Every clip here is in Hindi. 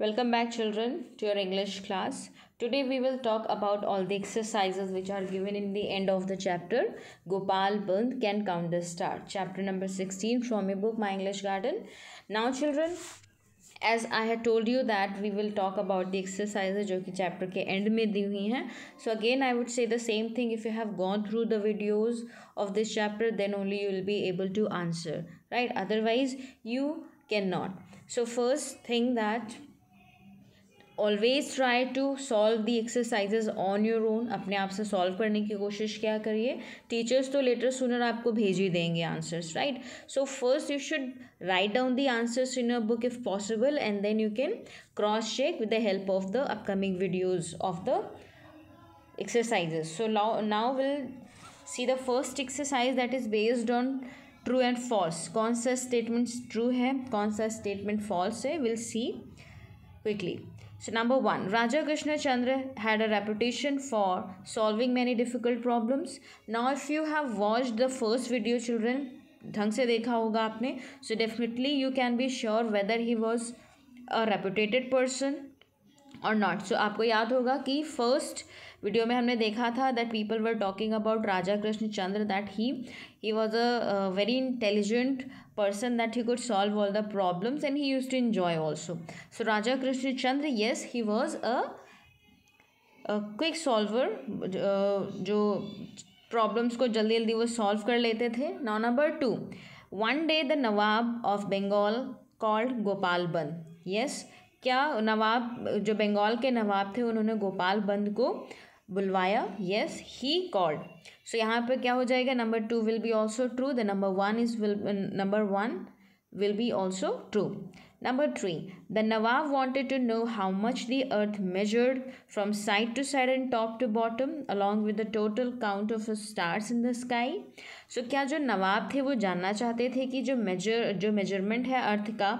Welcome back children to your English class. Today we will talk about all the exercises which are given in the end of the chapter. Gopal Bund can count the star. Chapter number 16 from a book My English Garden. Now children, as I had told you that we will talk about the exercises which are chapter ke end mein So again I would say the same thing if you have gone through the videos of this chapter then only you will be able to answer. Right? Otherwise you cannot. So first thing that always try to solve the exercises on your own अपने आप से सॉल्व करने की कोशिश क्या करिए टीचर्स तो लेटर सुनर आपको भेज ही देंगे answers right so first you should write down the answers in a book if possible and then you can cross check with the help of the upcoming videos of the exercises so now now will see the first exercise that is based on true and false कौन सा स्टेटमेंट ट्रू है कौन सा स्टेटमेंट फॉल्स है will see quickly So number one, Raja Krishna Chandra had a reputation for solving many difficult problems. Now if you have watched the first video children, ढंग से देखा होगा आपने so definitely you can be sure whether he was a reputed person और नॉट सो आपको याद होगा कि फर्स्ट वीडियो में हमने देखा था that people were talking about Raja Krishna Chandra that he he was a very intelligent person that he could solve all the problems and he used to enjoy also so Raja Krishna Chandra yes he was a quick solver जो प्रॉब्लम्स को जल्दी जल्दी वो सॉल्व कर लेते थे now number two one day the Nawab of Bengal called Gopal बन यस yes, क्या नवाब जो बंगाल के नवाब थे उन्होंने गोपाल बंद को बुलवाया यस ही कॉल्ड सो यहाँ पर क्या हो जाएगा number two will be also true the number one is will number one will be also true Number three, the Nawab wanted to know how much the earth measured from side to side and top to bottom along with the total count of stars in the sky. So क्या जो नवाब थे वो जानना चाहते थे कि जो मेजर जो मेजरमेंट है अर्थ का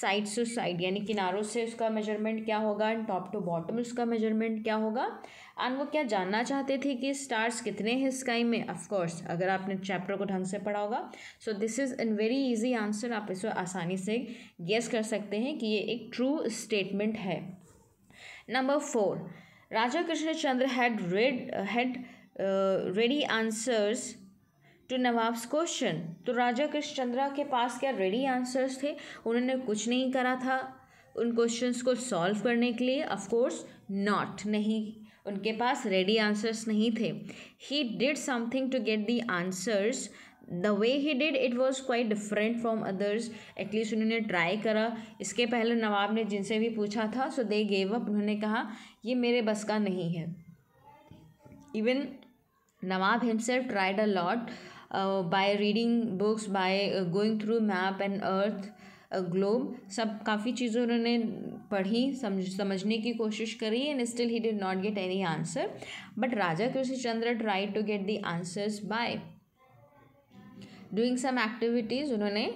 साइड टू साइड यानी किनारों से उसका मेजरमेंट क्या होगा एंड टॉप टू बॉटम उसका मेजरमेंट क्या होगा एंड वो क्या जानना चाहते थे कि स्टार्स कितने हैं स्काई में ऑफकोर्स अगर आपने चैप्टर को ढंग से पढ़ा होगा so this is an very easy answer आप इसको आसानी से गेस कर सकते हैं कि ये एक ट्रू स्टेटमेंट है number four Raja Krishnachandra had read had ready answers to Nawab's question तो राजा कृष्णचंद्रा के पास क्या रेडी आंसर्स थे उन्होंने कुछ नहीं करा था उन क्वेश्चंस को सॉल्व करने के लिए ऑफ कोर्स नॉट नहीं उनके पास रेडी आंसर्स नहीं थे he did something to get the answers the way he did it was quite different from others at least उन्होंने ट्राई करा इसके पहले नवाब ने जिनसे भी पूछा था सो दे गेव अप उन्होंने कहा ये मेरे बस का नहीं है even Nawab himself tried a lot by reading books by going through map and earth globe सब काफ़ी चीज़ें उन्होंने पढ़ी समझ समझने की कोशिश करी and still he did not get any answer but Raja Krishnachandra try to get the answers by doing some activities उन्होंने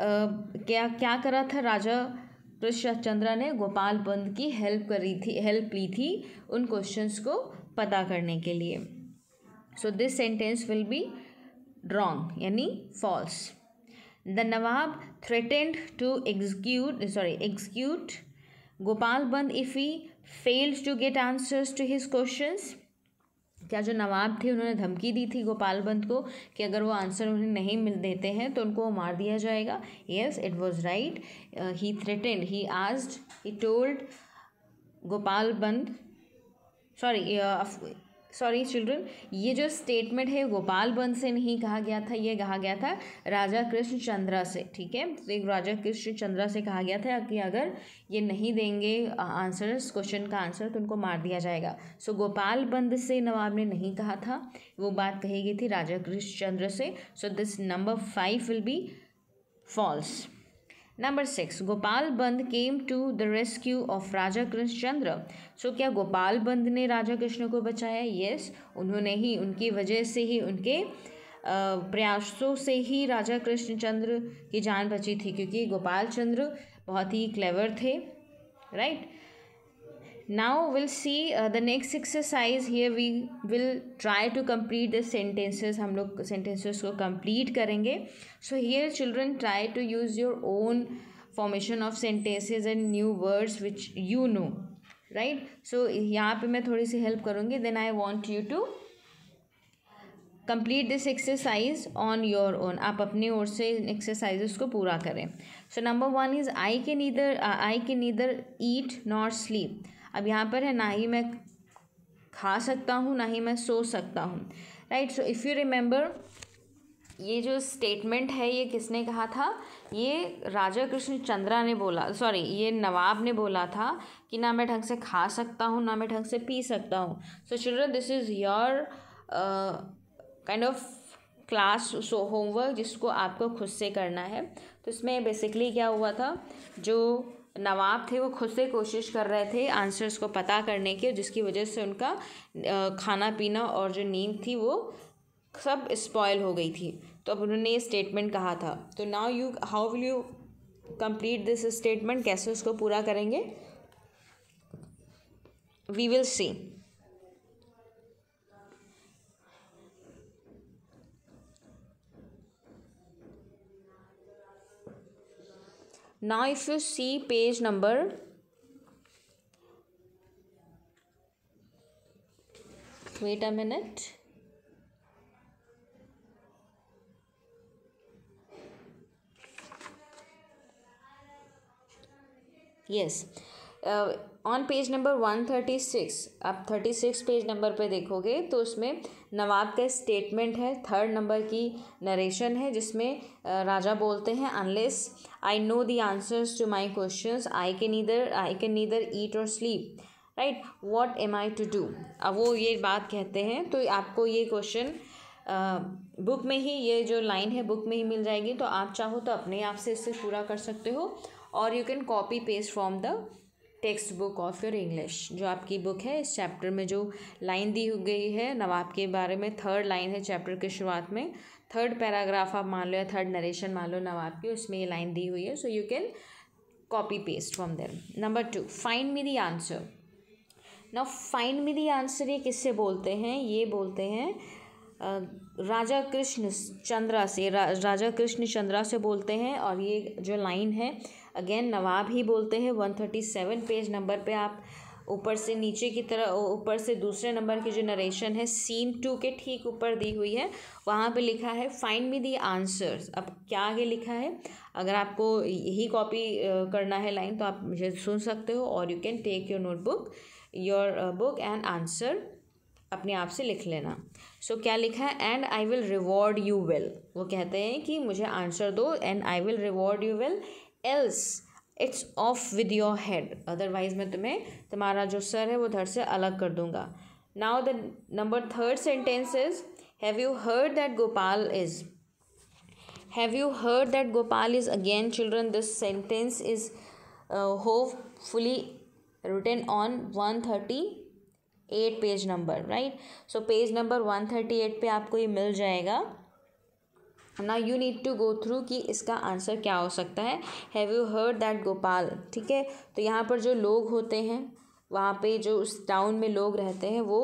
क्या क्या करा था राजा कृष्णचंद्रा ने गोपाल पंत की हेल्प करी थी हेल्प ली थी उन क्वेश्चंस को पता करने के लिए so this sentence will be wrong यानी false the Nawab threatened to execute sorry execute Gopal Bhand if he failed to get answers to his questions क्या जो नवाब थे उन्होंने धमकी दी थी गोपाल बंद को कि अगर वो आंसर उन्हें नहीं मिल देते हैं तो उनको मार दिया जाएगा yes it was right he threatened he आज ही टोल्ड गोपाल बंद सॉरी सॉरी चिल्ड्रन ये जो स्टेटमेंट है गोपाल बंद से नहीं कहा गया था ये कहा गया था राजा कृष्ण चंद्रा से ठीक है तो एक राजा कृष्ण चंद्रा से कहा गया था कि अगर ये नहीं देंगे आंसर क्वेश्चन का आंसर तो उनको मार दिया जाएगा सो so, गोपाल बंद से नवाब ने नहीं कहा था वो बात कही गई थी राजा कृष्ण चंद्र से so this number five will be false number six Gopal Bhand came to the rescue of Raja Krishnachandra so क्या गोपाल बंद ने राजा कृष्ण को बचाया यस yes, उन्होंने ही उनकी वजह से ही उनके प्रयासों से ही राजा कृष्णचंद्र की जान बची थी क्योंकि गोपाल चंद्र बहुत ही क्लेवर थे right right? now we'll see uh, the next exercise here we will try to complete the sentences hum log sentences ko complete karenge so here children try to use your own formation of sentences and new words which you know right so yahan pe main thodi si help karungi then I want you to complete this exercise on your own aap apne aur se exercises ko pura kare so number 1 is i can neither uh, i can neither eat nor sleep अब यहाँ पर है ना ही मैं खा सकता हूँ ना ही मैं सो सकता हूँ right so if you remember ये जो स्टेटमेंट है ये किसने कहा था ये राजा कृष्ण चंद्रा ने बोला सॉरी ये नवाब ने बोला था कि ना मैं ढंग से खा सकता हूँ ना मैं ढंग से पी सकता हूँ so children this is your kind of class so homework जिसको आपको खुद से करना है तो इसमें बेसिकली क्या हुआ था जो नवाब थे वो खुद से कोशिश कर रहे थे आंसर्स को पता करने के जिसकी वजह से उनका खाना पीना और जो नींद थी वो सब स्पॉयल हो गई थी तो अब उन्होंने ये स्टेटमेंट कहा था तो now you how will you complete this statement कैसे उसको पूरा करेंगे we will see now if you see page number wait a minute yes uh, on page number one thirty six आप थर्टी सिक्स पेज नंबर पे देखोगे तो उसमें नवाब का स्टेटमेंट है थर्ड नंबर की नरेशन है जिसमें राजा बोलते हैं unless I know the answers to my question I के neither I can neither eat और sleep right what am I to do अब वो ये बात कहते हैं तो आपको ये क्वेश्चन बुक में ही ये जो लाइन है बुक में ही मिल जाएगी तो आप चाहो तो अपने आप से इससे पूरा कर सकते हो और you can copy paste from the text book of your English जो आपकी बुक है इस चैप्टर में जो लाइन दी गई है नवाब के बारे में थर्ड लाइन है चैप्टर के शुरुआत में थर्ड पैराग्राफ आप मान लो या थर्ड नरेशन मान लो नवाब की उसमें ये लाइन दी हुई है so you can copy paste from there number two find me the answer now find me the answer ये किससे बोलते हैं ये बोलते हैं राजा कृष्ण चंद्रा से रा, राजा कृष्ण चंद्रा से बोलते हैं और ये जो लाइन है अगेन नवाब ही बोलते हैं one thirty seven page number पे आप ऊपर से नीचे की तरह ऊपर से दूसरे नंबर की जो नरेशन है सीन टू के ठीक ऊपर दी हुई है वहाँ पे लिखा है फाइंड मी दी आंसर्स अब क्या आगे लिखा है अगर आपको यही कॉपी करना है लाइन तो आप मुझे सुन सकते हो और you can take your notebook your book and answer अपने आप से लिख लेना सो so, क्या लिखा है and I will reward you well वो कहते हैं कि मुझे आंसर दो and I will reward you well else it's off with your head otherwise मैं तुम्हें तुम्हारा जो सर है वो धड़ से अलग कर दूंगा now the number third sentence is have you heard that Gopal is have you heard that Gopal is again children this sentence is fully on one thirty eight page number right so page number one thirty eight पर आपको ये मिल जाएगा ना you need to go through कि इसका आंसर क्या हो सकता है have you heard that Gopal ठीक है तो यहाँ पर जो लोग होते हैं वहाँ पे जो उस टाउन में लोग रहते हैं वो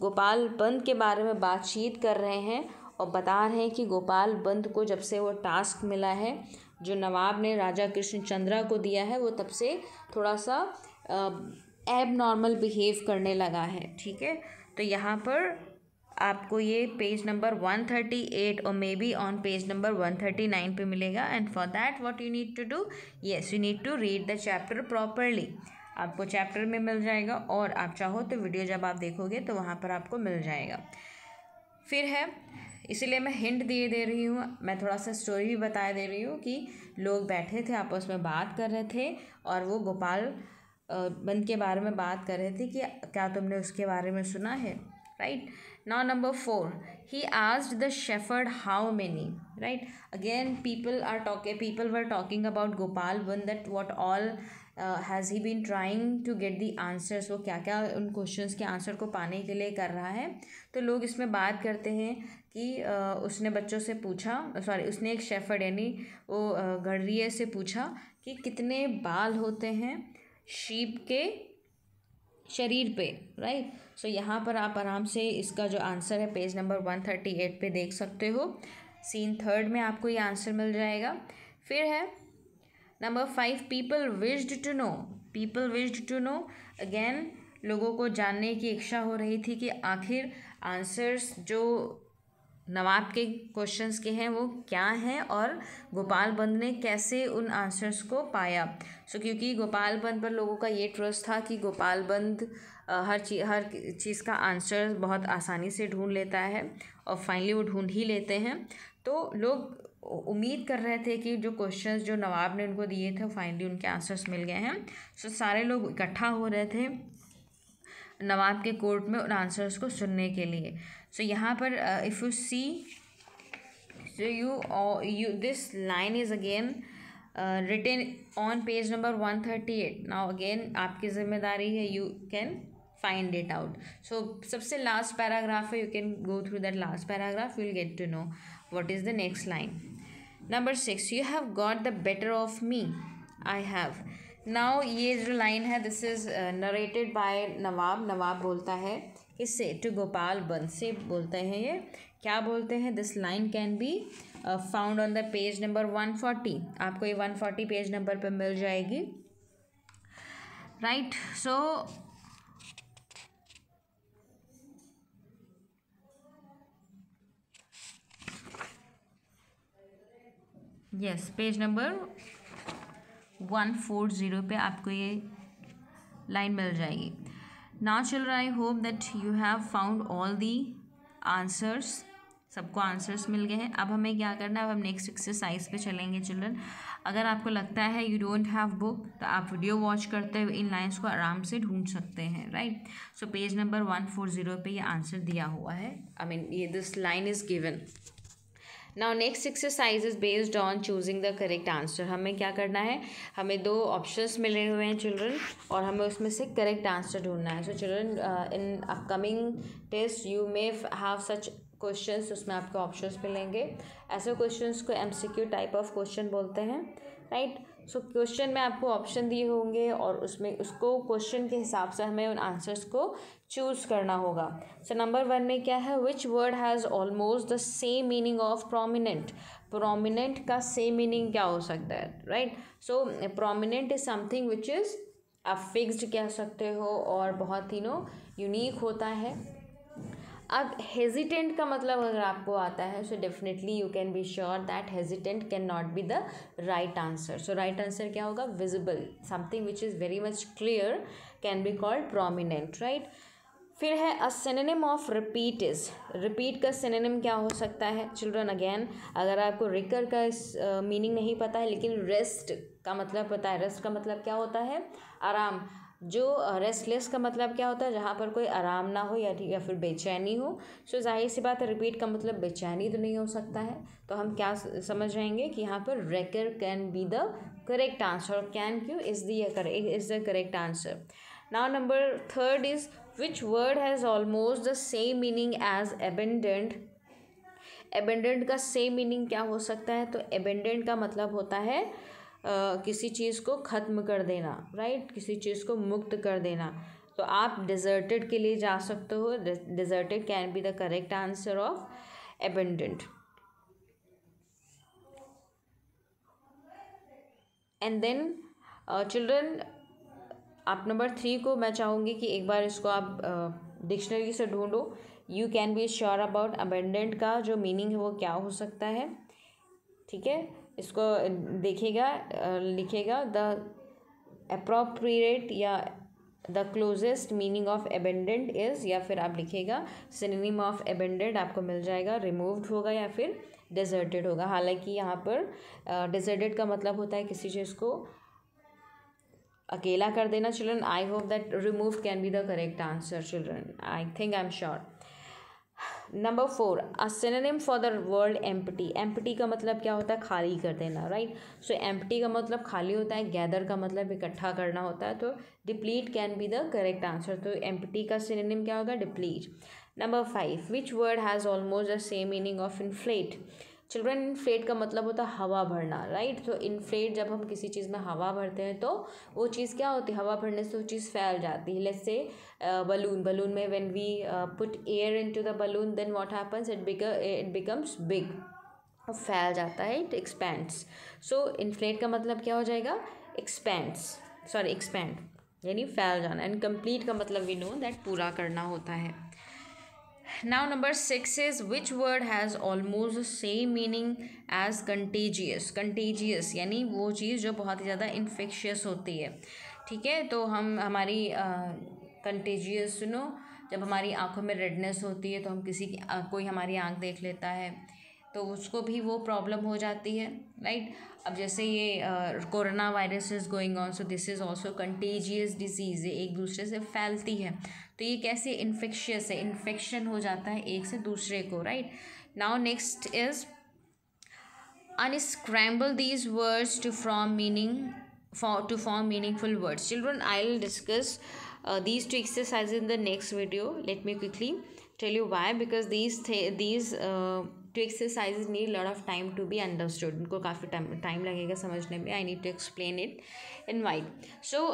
गोपाल बंद के बारे में बातचीत कर रहे हैं और बता रहे हैं कि गोपाल बंद को जब से वो टास्क मिला है जो नवाब ने राजा कृष्णचंद्रा को दिया है वो तब से थोड़ा सा एब नॉर्मल बिहेव करने लगा है ठीक है तो यहाँ पर आपको ये page number one thirty eight और maybe on page number one thirty nine पर मिलेगा and for that what you need to do yes you need to read the chapter properly आपको चैप्टर में मिल जाएगा और आप चाहो तो वीडियो जब आप देखोगे तो वहाँ पर आपको मिल जाएगा फिर है इसीलिए मैं हिंट दिए दे रही हूँ मैं थोड़ा सा स्टोरी भी बताया दे रही हूँ कि लोग बैठे थे आपस में बात कर रहे थे और वो गोपाल बंद के बारे में बात कर रहे थे कि क्या तुमने उसके बारे में सुना है right right? now number 4 he asked the shepherd how many right again people are talking people were talking about gopal when that what all uh, has he been trying to get the answers वो क्या क्या उन questions के answer को पाने के लिए कर रहा है तो लोग इसमें बात करते हैं कि uh, उसने बच्चों से पूछा सॉरी उसने एक शेफर्ड यानी वो घड़िए से पूछा कि कितने बाल होते हैं sheep के शरीर पे राइट सो so, यहाँ पर आप आराम से इसका जो आंसर है page number one thirty eight पर देख सकते हो सीन थर्ड में आपको ये आंसर मिल जाएगा फिर है number five people wished to know people wished to know again लोगों को जानने की इच्छा हो रही थी कि आखिर आंसर्स जो नवाब के क्वेश्चंस के हैं वो क्या हैं और गोपाल बंद ने कैसे उन आंसर्स को पाया सो so, क्योंकि गोपाल बंद पर लोगों का ये ट्रस्ट था कि गोपाल बंद हर चीज हर चीज़ का आंसर बहुत आसानी से ढूंढ लेता है और फाइनली वो ढूंढ ही लेते हैं तो लोग उम्मीद कर रहे थे कि जो क्वेश्चंस जो नवाब ने उनको दिए थे फाइनली उनके आंसर्स मिल गए हैं सो so, सारे लोग इकट्ठा हो रहे थे नवाब के कोर्ट में उन आंसर्स को सुनने के लिए सो so, यहाँ पर if you see so you you this line is again written on page number one thirty eight now again आपकी जिम्मेदारी है you can find it out so सबसे लास्ट पैराग्राफ है you can go through that last paragraph you'll get to know what is the next line number six you have got the better of me I have now ये जो लाइन है this is narrated by Nawab Nawab बोलता है किससे टू गोपाल बंसी बोलते हैं ये क्या बोलते हैं this line can be found on the page number one forty आपको ये वन फोर्टी पेज नंबर पर मिल जाएगी right so yes page number one four zero पे आपको ये लाइन मिल जाएगी now children I hope that you have found all the answers सबको आंसर्स मिल गए हैं अब हमें क्या करना है अब हम नेक्स्ट एक्सरसाइज पे चलेंगे चिल्ड्रन अगर आपको लगता है यू डोंट हैव बुक तो आप वीडियो वॉच करते हुए इन लाइंस को आराम से ढूंढ सकते हैं right so page number one four zero पर ये आंसर दिया हुआ है आई मीन ये this line is given now next exercise is based on choosing the correct answer हमें क्या करना है हमें दो ऑप्शंस मिले हुए हैं चिल्ड्रन और हमें उसमें से करेक्ट आंसर ढूंढना है so children in upcoming test you may have such questions उसमें आपको ऑप्शंस मिलेंगे ऐसे क्वेश्चंस को एमसीक्यू टाइप ऑफ क्वेश्चन बोलते हैं राइट सो क्वेश्चन में आपको ऑप्शन दिए होंगे और उसमें उसको क्वेश्चन के हिसाब से हमें उन आंसर्स को चूज़ करना होगा सो नंबर वन में क्या है which word has almost the same meaning of prominent prominent का सेम मीनिंग क्या हो सकता है right so prominent is something which is आप फिक्स्ड कह सकते हो और बहुत ही नो यूनिक होता है अब हेजिटेंट का मतलब अगर आपको आता है so definitely you can be sure that hesitant can not be the right answer so right answer क्या होगा visible something which is very much clear can be called prominent right फिर है a synonym of repeat is repeat का सिनेम क्या हो सकता है चिल्ड्रन अगेन अगर आपको रिकर का इस मीनिंग uh, नहीं पता है लेकिन रेस्ट का मतलब पता है रेस्ट का मतलब क्या होता है आराम जो रेस्टलेस का मतलब क्या होता है जहाँ पर कोई आराम ना हो या या फिर बेचैनी हो सो जाहिर सी बात है रिपीट का मतलब बेचैनी तो नहीं हो सकता है तो हम क्या समझ जाएंगे कि यहाँ पर recur can be the correct answer और can Q is the is the correct answer now number third is which word has almost the same meaning as abundant abundant का सेम मीनिंग क्या हो सकता है तो एबेंडेंट का मतलब होता है किसी चीज़ को ख़त्म कर देना राइट किसी चीज़ को मुक्त कर देना तो आप डिज़र्टेड के लिए जा सकते हो deserted can be the correct answer of abundant and then children आप नंबर थ्री को मैं चाहूँगी कि एक बार इसको आप डिक्शनरी uh, से ढूंढो you can be sure about abundant का जो मीनिंग है वो क्या हो सकता है ठीक है इसको देखेगा लिखेगा द अप्रोप्रिएट या the closest meaning of abundant is या फिर आप लिखेगा सिनेम ऑफ एबेंडेंट आपको मिल जाएगा रिमूव्ड होगा या फिर डिजर्टेड होगा हालांकि यहाँ पर डिजर्टेड uh, का मतलब होता है किसी चीज़ को अकेला कर देना children I hope that remove can be the correct answer children I think I am sure number four a synonym for the world empty empty का मतलब क्या होता है खाली कर देना राइट सो एम्पटी का मतलब खाली होता है गैदर का मतलब इकट्ठा करना होता है तो deplete can be the correct answer तो एम्पटी का सिनेम क्या होगा deplete number five which word has almost the same meaning of inflate children inflate का मतलब होता है हवा भरना राइट तो इन्फ्लेट जब हम किसी चीज़ में हवा भरते हैं तो वो चीज़ क्या होती है हवा भरने से वो चीज़ फैल जाती है लेट्स से बलून बलून में when we put air into the balloon then what happens it it becomes big फैल जाता है इट एक्सपेंड्स सो इन्फ्लेट का मतलब क्या हो जाएगा एक्सपेंड्स सॉरी एक्सपेंड यानी फैल जाना एंड कंप्लीट का मतलब वी नो दैट पूरा करना होता है now number six is which word has almost same meaning as contagious contagious यानी वो चीज़ जो बहुत ही ज़्यादा इन्फेक्शियस होती है ठीक है तो हम हमारी कंटेजियस सुनो जब हमारी आंखों में रेडनेस होती है तो हम किसी की कोई हमारी आंख देख लेता है तो उसको भी वो प्रॉब्लम हो जाती है राइट अब जैसे ये corona virus is going on so this is also contagious disease एक दूसरे से फैलती है तो ये कैसे इन्फेक्शियस है इन्फेक्शन हो जाता है एक से दूसरे को right now next is unscramble these words to from meaning to form meaningful words children I will discuss these two exercise in the next video let me quickly tell you why because these they these two exercise need lot of time to be understood उनको काफ़ी टाइम टाइम लगेगा समझने में I need to explain it in white so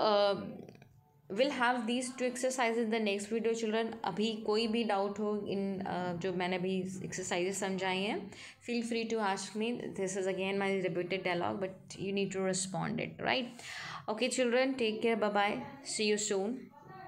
will have these two exercise in the next video children अभी कोई भी डाउट हो इन uh, जो मैंने अभी एक्सरसाइजेज समझाई हैं feel free to ask me this is again my repeated dialogue but you need to respond it right okay children take care bye bye see you soon